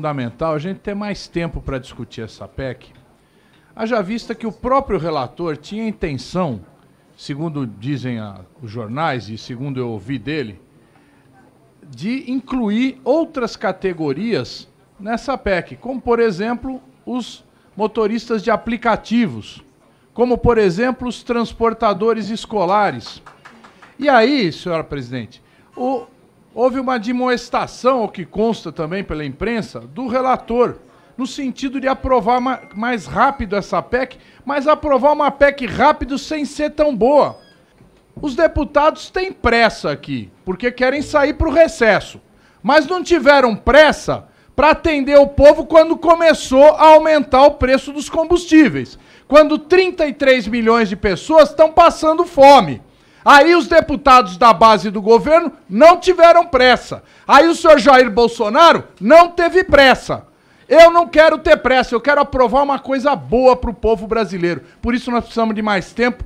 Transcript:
fundamental a gente ter mais tempo para discutir essa PEC, haja vista que o próprio relator tinha intenção, segundo dizem a, os jornais e segundo eu ouvi dele, de incluir outras categorias nessa PEC, como, por exemplo, os motoristas de aplicativos, como, por exemplo, os transportadores escolares. E aí, senhora presidente, o, Houve uma admoestação, o que consta também pela imprensa, do relator, no sentido de aprovar mais rápido essa PEC, mas aprovar uma PEC rápido sem ser tão boa. Os deputados têm pressa aqui, porque querem sair para o recesso. Mas não tiveram pressa para atender o povo quando começou a aumentar o preço dos combustíveis. Quando 33 milhões de pessoas estão passando fome. Aí os deputados da base do governo não tiveram pressa. Aí o senhor Jair Bolsonaro não teve pressa. Eu não quero ter pressa, eu quero aprovar uma coisa boa para o povo brasileiro. Por isso nós precisamos de mais tempo